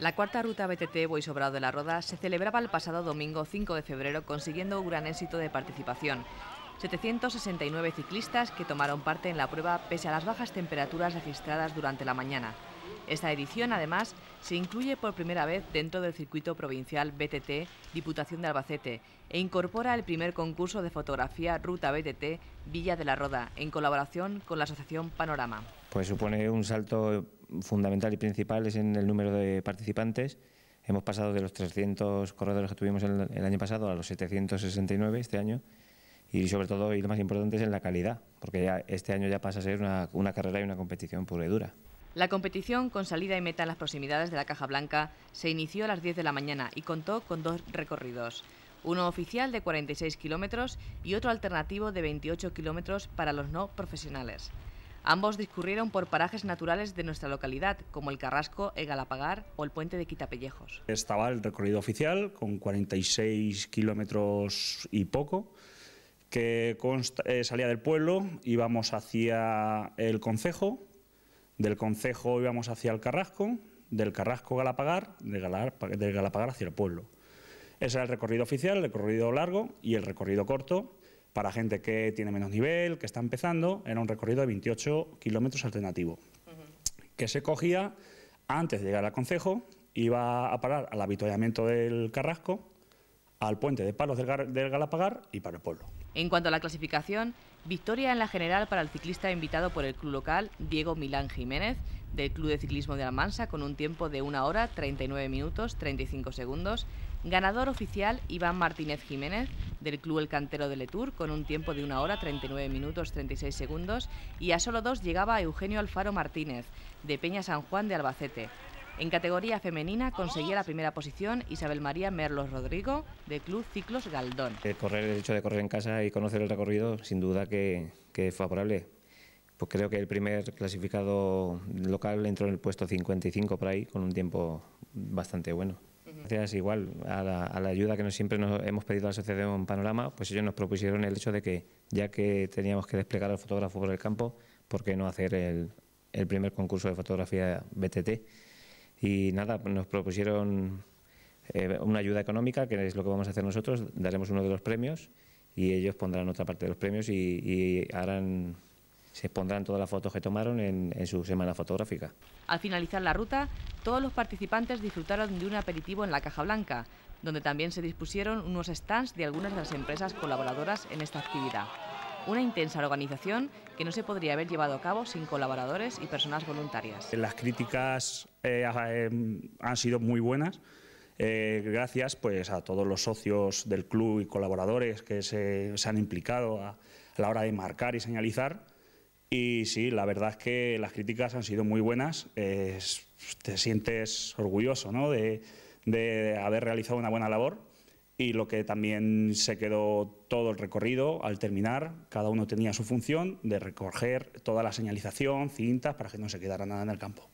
La cuarta ruta BTT Boy Sobrado de la Roda se celebraba el pasado domingo 5 de febrero consiguiendo un gran éxito de participación. 769 ciclistas que tomaron parte en la prueba pese a las bajas temperaturas registradas durante la mañana. Esta edición, además, se incluye por primera vez dentro del circuito provincial BTT Diputación de Albacete e incorpora el primer concurso de fotografía Ruta BTT Villa de la Roda en colaboración con la Asociación Panorama. Pues supone un salto fundamental y principal es en el número de participantes. Hemos pasado de los 300 corredores que tuvimos el, año pasado a los 769 este año y sobre todo, y lo más importante, es en la calidad, porque ya este año ya pasa a ser una, una carrera y una competición pura y dura. La competición, con salida y meta en las proximidades de la Caja Blanca, se inició a las 10 de la mañana y contó con dos recorridos. Uno oficial de 46 kilómetros y otro alternativo de 28 kilómetros para los no profesionales. Ambos discurrieron por parajes naturales de nuestra localidad, como el Carrasco, el Galapagar o el puente de Quitapellejos. Estaba el recorrido oficial con 46 kilómetros y poco, que eh, salía del pueblo, íbamos hacia el concejo, del concejo íbamos hacia el Carrasco, del Carrasco Galapagar, Galapagar, del Galapagar hacia el pueblo. Ese era el recorrido oficial, el recorrido largo y el recorrido corto, para gente que tiene menos nivel, que está empezando, era un recorrido de 28 kilómetros alternativo, que se cogía antes de llegar al concejo, iba a parar al avituallamiento del Carrasco, al puente de Palos del, del Galapagar y para el pueblo. En cuanto a la clasificación, victoria en la general para el ciclista invitado por el club local, Diego Milán Jiménez, del Club de Ciclismo de Almansa con un tiempo de 1 hora 39 minutos 35 segundos. Ganador oficial Iván Martínez Jiménez del Club El Cantero de Letour con un tiempo de 1 hora 39 minutos 36 segundos y a solo dos llegaba Eugenio Alfaro Martínez de Peña San Juan de Albacete. En categoría femenina conseguía la primera posición Isabel María Merlos Rodrigo del Club Ciclos Galdón. El eh, correr, el hecho de correr en casa y conocer el recorrido, sin duda que, que es favorable pues creo que el primer clasificado local entró en el puesto 55 por ahí, con un tiempo bastante bueno. Gracias igual a la, ayuda que nos, siempre nos hemos pedido a la Asociación Panorama, pues ellos nos propusieron el hecho de que ya que teníamos que desplegar al fotógrafo por el campo, ¿por qué no hacer el, primer concurso de fotografía BTT? Y nada, nos propusieron eh, una ayuda económica, que es lo que vamos a hacer nosotros, daremos uno de los premios y ellos pondrán otra parte de los premios y, y harán se pondrán todas las fotos que tomaron en, su semana fotográfica. Al finalizar la ruta, todos los participantes disfrutaron de un aperitivo en la Caja Blanca, donde también se dispusieron unos stands de algunas de las empresas colaboradoras en esta actividad. Una intensa organización que no se podría haber llevado a cabo sin colaboradores y personas voluntarias. Las críticas eh, han sido muy buenas. Eh, gracias pues, a todos los socios del club y colaboradores que se, han implicado a la hora de marcar y señalizar y sí, la verdad es que las críticas han sido muy buenas. te sientes orgulloso ¿no? de, de haber realizado una buena labor y lo que también se quedó todo el recorrido al terminar, cada uno tenía su función de recoger toda la señalización, cintas, para que no se quedara nada en el campo.